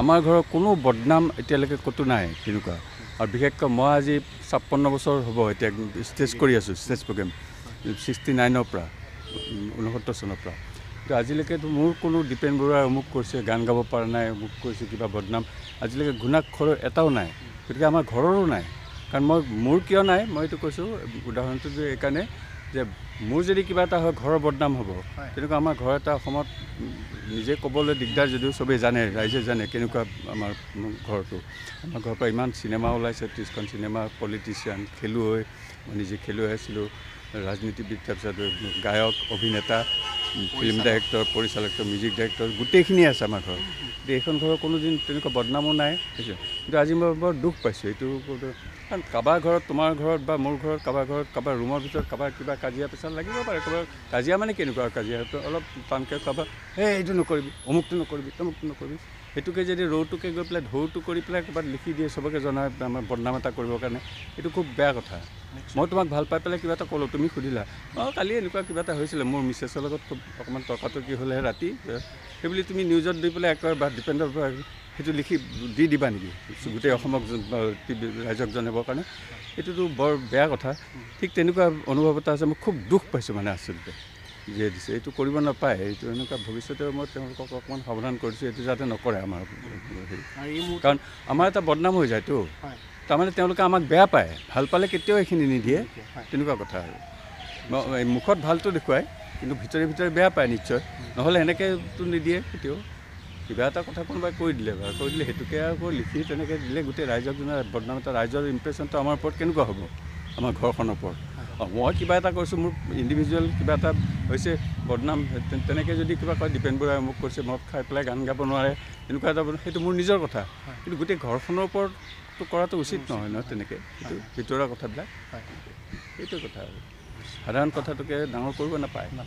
আমাৰ ঘৰৰ কোনো বদনাম এতিয়ালৈকে ক'তো নাই তেনেকুৱা আৰু বিশেষকৈ মই আজি ছাপন্ন বছৰ হ'ব এতিয়া ষ্টেজ কৰি আছোঁ ষ্টেজ প্ৰগ্ৰেম ছিক্সটি নাইনৰ পৰা ঊনসত্তৰ চনৰ পৰা কিন্তু আজিলৈকেতো মোৰ কোনো দীপেন বৰুৱাই অমুক কৰিছে গান গাব পৰা নাই অমুক কৰিছে কিবা বদনাম আজিলৈকে ঘূণাক্ষৰ এটাও নাই গতিকে আমাৰ ঘৰৰো নাই কাৰণ মই মোৰ কিয় নাই মই এইটো কৈছোঁ উদাহৰণটো যে এইকাৰণে যে মোৰ যদি কিবা এটা হয় ঘৰৰ বদনাম হ'ব তেনেকুৱা আমাৰ ঘৰ এটা অসমত নিজে ক'বলৈ দিগদাৰ যদিও চবেই জানে ৰাইজে জানে কেনেকুৱা আমাৰ ঘৰটো আমাৰ ঘৰৰ পৰা ইমান চিনেমা ওলাইছে ত্ৰিছখন চিনেমা পলিটিচিয়ান খেলুৱৈ মই নিজে খেলুৱৈ আছিলোঁ ৰাজনীতিবিদ তাৰপিছত গায়ক অভিনেতা ফিল্ম ডাইৰেক্টৰ পৰিচালকটৰ মিউজিক ডাইৰেক্টৰ গোটেইখিনিয়ে আছে আমাৰ ঘৰত গতিকে এইখন ঘৰৰ কোনোদিন তেনেকুৱা বদনামো নাই বুজিছোঁ কিন্তু আজি মই বৰ দুখ পাইছোঁ এইটো কাৰণ কাৰোবাৰ ঘৰত তোমাৰ ঘৰত বা মোৰ ঘৰত কাৰোবাৰ ঘৰত কাৰোবাৰ ৰুমৰ ভিতৰত কাৰোবাৰ কিবা কাজিয়া পেচাল লাগিব পাৰে কাৰোবাৰ কাজিয়া মানে কেনেকুৱা কাজিয়াটো অলপ টানকৈ কাৰোবাৰ সেই এইটো নকৰিবি অমুকটো নকৰিবি তমুকটো নকৰিবি সেইটোকে যদি ৰৌটোকে গৈ পেলাই ঢৌটো কৰি পেলাই ক'ৰবাত লিখি দিয়ে চবকে জনাই আমাৰ বদনাম এটা কৰিবৰ কাৰণে এইটো খুব বেয়া কথা মই তোমাক ভাল পাই পেলাই কিবা এটা ক'লোঁ তুমি সুধিলা অঁ কালি এনেকুৱা কিবা এটা হৈছিলে মোৰ মিছেছৰ লগত খুব অকণমান তৰ্কাতৰ্কি হ'লে ৰাতি সেইবুলি তুমি নিউজত দি পেলাই একেবাৰে বা ডিপেণ্ডৰ পৰা সেইটো লিখি দি দিবা নেকি গোটেই অসমক ৰাইজক জনাবৰ কাৰণে এইটোতো বৰ বেয়া কথা ঠিক তেনেকুৱা অনুভৱ এটা আছে মই খুব দুখ পাইছোঁ মানে আচলতে যিয়ে দিছে এইটো কৰিব নাপায় এইটো এনেকুৱা ভৱিষ্যতে মই তেওঁলোকক অকণমান সাৱধান কৰিছোঁ এইটো যাতে নকৰে আমাৰ কাৰণ আমাৰ এটা বদনাম হৈ যায়তো তাৰমানে তেওঁলোকে আমাক বেয়া পায় ভাল পালে কেতিয়াও এইখিনি নিদিয়ে তেনেকুৱা কথা আৰু মুখত ভালটো দেখুৱায় কিন্তু ভিতৰে ভিতৰে বেয়া পায় নিশ্চয় নহ'লে সেনেকৈতো নিদিয়ে কেতিয়াও কিবা এটা কথা কোনোবাই কৈ দিলে বাৰু কৈ দিলে সেইটোকে আকৌ লিখি তেনেকৈ দিলে গোটেই ৰাইজক যোনে বদনাম এটা ৰাইজৰ ইম্প্ৰেশ্যনটো আমাৰ ওপৰত কেনেকুৱা হ'ব আমাৰ ঘৰখনৰ ওপৰত মই কিবা এটা কৈছোঁ মোৰ ইণ্ডিভিজুৱেল কিবা এটা হৈছে বদনাম তেনেকৈ যদি কিবা কয় দীপেন বৰাই মোক কৈছে মই খাই পেলাই গান গাব নোৱাৰে তেনেকুৱা এটা সেইটো মোৰ নিজৰ কথা কিন্তু গোটেই ঘৰখনৰ ওপৰতো কৰাটো উচিত নহয় নহয় তেনেকৈ সেইটো ভিতৰুৱা কথাবিলাক সেইটোৱে কথা আৰু সাধাৰণ কথাটোকে ডাঙৰ কৰিব নাপায়